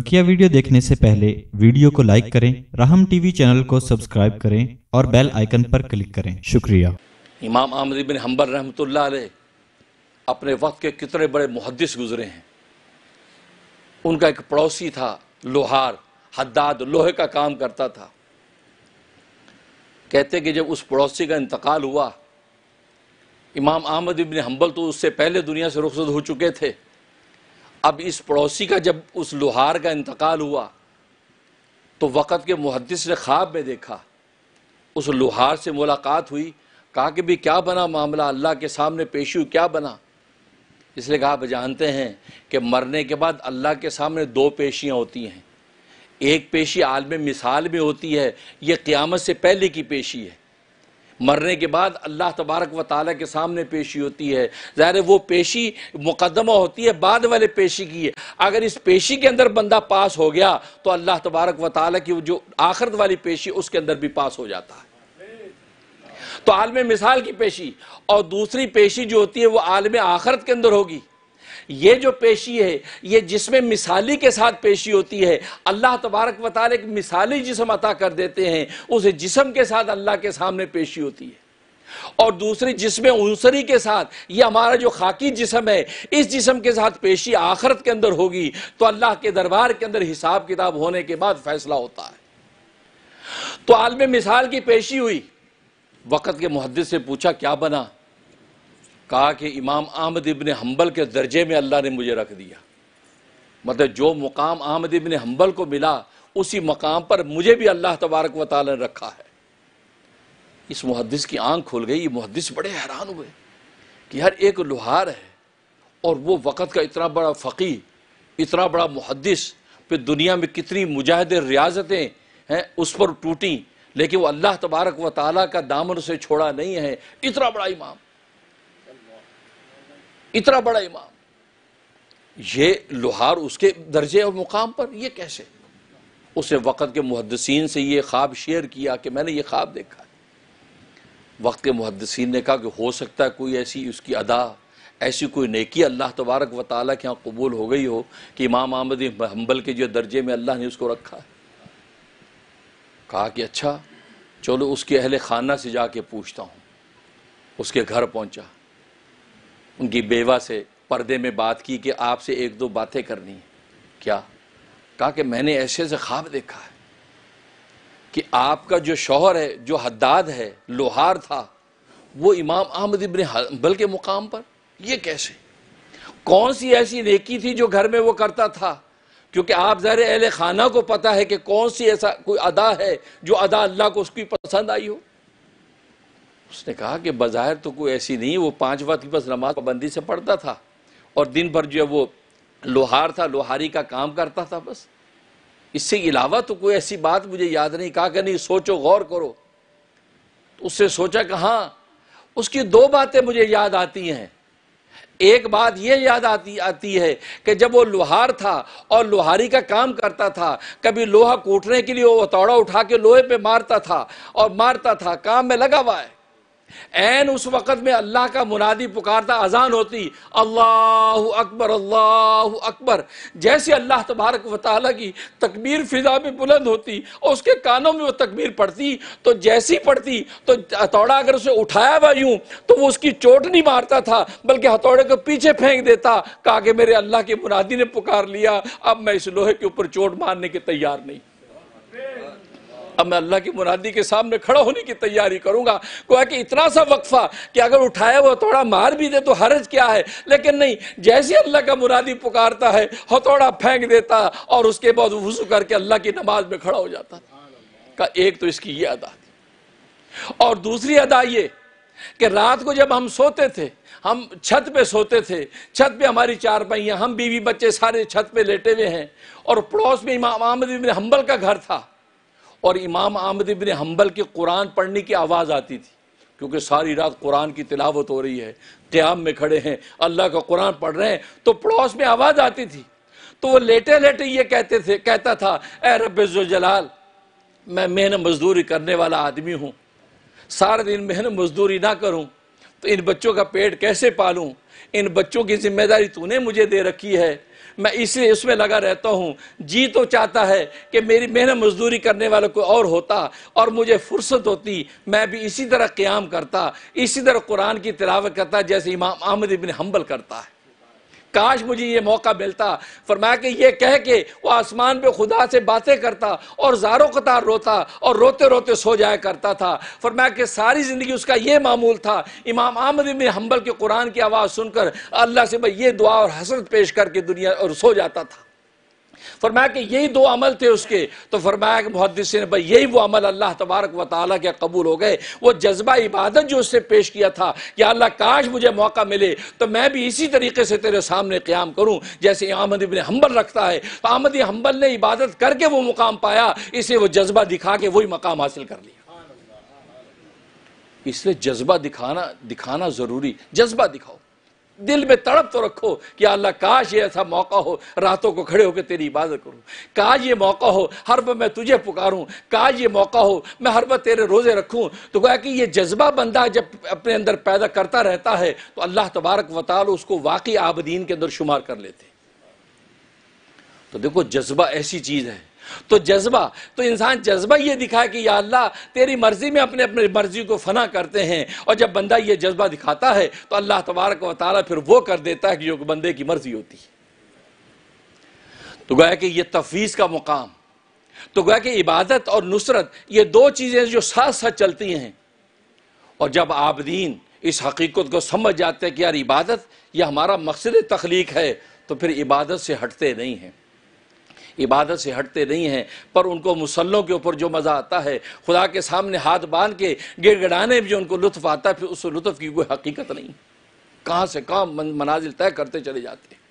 बकिया वीडियो देखने से पहले वीडियो को लाइक करें राहम टीवी चैनल को सब्सक्राइब करें और बेल आइकन पर क्लिक करें शुक्रिया इमाम आमद बिन हम्बर रहमत अपने वक्त के कितने बड़े मुहदस गुजरे हैं उनका एक पड़ोसी था लोहार हद्दाद लोहे का काम करता था कहते कि जब उस पड़ोसी का इंतकाल हुआ इमाम अहमद इबिन हम्बल तो उससे पहले दुनिया से रुखसत हो चुके थे अब इस पड़ोसी का जब उस लोहार का इंतकाल हुआ तो वक़्त के मुहदस ने ख्वाब में देखा उस लोहार से मुलाकात हुई कहा कि भी क्या बना मामला अल्लाह के सामने पेशी क्या बना इसलिए कहा आप जानते हैं कि मरने के बाद अल्लाह के सामने दो पेशियाँ होती हैं एक पेशी आलम मिसाल में होती है ये क़्यामत से पहले की पेशी है मरने के बाद अल्लाह तबारक व ताली के सामने पेशी होती है ज़ाहिर वो पेशी मुकदमा होती है बाद वाले पेशी की है अगर इस पेशी के अंदर बंदा पास हो गया तो अल्लाह तबारक व ताली की जो आखिरत वाली पेशी उसके अंदर भी पास हो जाता है तो आलम मिसाल की पेशी और दूसरी पेशी जो होती है वो आलम आखरत के अंदर होगी ये जो पेशी है ये जिसमें मिसाली के साथ पेशी होती है अल्लाह तबारक वाल एक मिसाली जिसम अता कर देते हैं उस जिसम के साथ अल्लाह के सामने पेशी होती है और दूसरी जिसमें उनसरी के साथ ये हमारा जो खाकी जिसम है इस जिसम के साथ पेशी आखरत के अंदर होगी तो अल्लाह के दरबार के अंदर हिसाब किताब होने के बाद फैसला होता है तो आलम मिसाल की पेशी हुई वक़्त के मुहदस से पूछा क्या बना कहा कि इमाम आहमद इबन हम्बल के दर्जे में अल्लाह ने मुझे रख दिया मतलब जो मुकाम आहमद इबन हम्बल को मिला उसी मकाम पर मुझे भी अल्लाह तबारक व ताल ने रखा है इस मुहदस की आंख खुल गई ये मुहदस बड़े हैरान हुए कि हर एक लुहार है और वो वक़्त का इतना बड़ा फकीर इतना बड़ा मुहदस फिर दुनिया में कितनी मुजाहिद रियाजतें हैं उस पर टूटी लेकिन वो अल्लाह तबारक व ताली का दामन उसे छोड़ा नहीं है इतना बड़ा इमाम इतना बड़ा इमाम ये लोहार उसके दर्जे और मुकाम पर ये कैसे उसने वक़्त के मुहदसिन से ये ख्वाब शेयर किया कि मैंने ये ख्वाब देखा वक्त के मुहदसिन ने कहा कि हो सकता है कोई ऐसी उसकी अदा ऐसी कोई नेकी अल्लाह तबारक व ताली के यहाँ कबूल हो गई हो कि इमाम अहमद हम्बल के जो दर्जे में अल्लाह ने उसको रखा है कहा कि अच्छा चलो उसके अहल खाना से जाके पूछता हूँ उसके घर पहुँचा उनकी बेवा से पर्दे में बात की कि आपसे एक दो बातें करनी है क्या कहा कि मैंने ऐसे से ख्वाब देखा है कि आपका जो शोहर है जो हद्दाद है लोहार था वो इमाम अहमद इबन हल के मुकाम पर ये कैसे कौन सी ऐसी नेकी थी जो घर में वो करता था क्योंकि आप ज़र अहल खाना को पता है कि कौन सी ऐसा कोई अदा है जो अदा अल्लाह को उसकी पसंद आई हो उसने कहा कि बाज़ाहिर तो कोई ऐसी नहीं वो पाँच वक्त बस नमाज पाबंदी से पढ़ता था और दिन भर जो है वो लोहार था लोहारी का काम करता था बस इससे अलावा तो कोई ऐसी बात मुझे याद नहीं कहा कि नहीं सोचो गौर करो तो उससे सोचा कि हाँ उसकी दो बातें मुझे याद आती हैं एक बात यह याद आती आती है कि जब वो लोहार था और लोहारी का काम करता था कभी लोहा कूटने के लिए वो हथौड़ा उठा के लोहे पे मारता था और मारता था काम में लगा हुआ है एन उस वक़्त में अल्लाह का मुनादी पुकारता अजान होती अल्लाह अकबर अल्लाह अकबर जैसे अल्लाह तबारक व ताली की तकबीर फिजा में बुलंद होती और उसके कानों में वो तकबीर पड़ती तो जैसी पड़ती तो हथौड़ा अगर उसे उठाया हुआ यूं तो वो उसकी चोट नहीं मारता था बल्कि हथौड़े को पीछे फेंक देता कहा कि मेरे अल्लाह के मुनादी ने पुकार लिया अब मैं इस लोहे के ऊपर चोट मारने के तैयार नहीं अब मैं अल्लाह की मुरादी के सामने खड़ा होने की तैयारी करूंगा गोया कि इतना सा वक्फा कि अगर उठाया हुआ हथौड़ा मार भी दे तो हरज क्या है लेकिन नहीं जैसे अल्लाह का मुरादी पुकारता है हथौड़ा फेंक देता और उसके बाद वजू करके अल्लाह की नमाज में खड़ा हो जाता का एक तो इसकी ये अदा थी और दूसरी अदा ये कि रात को जब हम सोते थे हम छत पे सोते थे छत पे हमारी चार पहियाँ हम बीवी बच्चे सारे छत पे लेटे हुए हैं और पड़ोस में इमाम अहमद बिन हम्बल का घर था और इमाम आमद इबन हम्बल के कुरान पढ़ने की आवाज़ आती थी क्योंकि सारी रात कुरान की तिलावत हो रही है क़्याम में खड़े हैं अल्लाह का कुरान पढ़ रहे हैं तो पड़ोस में आवाज़ आती थी तो वो लेटे लेटे ये कहते थे कहता था ए रबाल मैं मेहनत मजदूरी करने वाला आदमी हूँ सारा दिन मेहनत मजदूरी ना करूँ तो इन बच्चों का पेट कैसे पालूँ इन बच्चों की जिम्मेदारी तूने मुझे दे रखी है मैं इसलिए उसमें लगा रहता हूँ जी तो चाहता है कि मेरी मेहनत मजदूरी करने वाला कोई और होता और मुझे फुर्सत होती मैं भी इसी तरह क़्याम करता इसी तरह कुरान की तिलावत करता जैसे इमाम अहमद इबन हम्बल करता है काश मुझे ये मौका मिलता फरमाया कि ये कह के वो आसमान पे खुदा से बातें करता और जारो कतार रोता और रोते रोते सो जाया करता था फरमाया कि सारी ज़िंदगी उसका ये मामूल था इमाम आमद में हम्बल के कुरान की आवाज़ सुनकर अल्लाह से मैं ये दुआ और हसरत पेश करके दुनिया और सो जाता था फरमाया कि यही दो अमल थे उसके तो फरमाया कि मुहदस ने भाई यही वो अमल अल्लाह तबारक व ताली के कबूल हो गए वो जज्बा इबादत जो उससे पेश किया था कि अल्लाह काश मुझे मौका मिले तो मैं भी इसी तरीके से तेरे सामने क्याम करूं जैसे आमद इबन हम्बल रखता है तो आमद हम्बल ने इबादत करके वो मुकाम पाया इसे वो जज्बा दिखा के वही मकाम हासिल कर लिया इसलिए जज्बा दिखाना दिखाना ज़रूरी जज्बा दिखाओ दिल में तड़प तो रखो कि अल्लाह काश ये ऐसा मौका हो रातों को खड़े होकर तेरी इबादत करूं काश ये मौका हो हर बार मैं तुझे पुकारूं काश ये मौका हो मैं हर बार तेरे रोज़े रखूं तो क्या कि ये जज्बा बंदा जब अपने अंदर पैदा करता रहता है तो अल्लाह तबारक वाल उसको वाकई आबदीन के अंदर शुमार कर लेते तो देखो जज्बा ऐसी चीज़ है तो जज्बा तो इंसान जज्बा ये दिखा कि या अल्लाह तेरी मर्ज़ी में अपने अपने मर्ज़ी को फना करते हैं और जब बंदा ये जज्बा दिखाता है तो अल्लाह तबारक वाली फिर वो कर देता है कि जो बंदे की मर्ज़ी होती है तो गोया कि यह तफवीज़ का मुकाम तो गोया कि इबादत और नुसरत ये दो चीज़ें जो साथ साथ चलती हैं और जब आबदीन इस हकीकत को समझ जाते हैं कि यार इबादत यह हमारा मकसद तख्लीक है तो फिर इबादत से हटते नहीं हैं इबादत से हटते नहीं हैं पर उनको मुसलों के ऊपर जो मज़ा आता है खुदा के सामने हाथ बांध के गिड़गड़ाने में जो उनको लुत्फ आता है फिर उस लुत्फ की कोई हकीकत नहीं कहाँ से कहाँ मनाजिल तय करते चले जाते हैं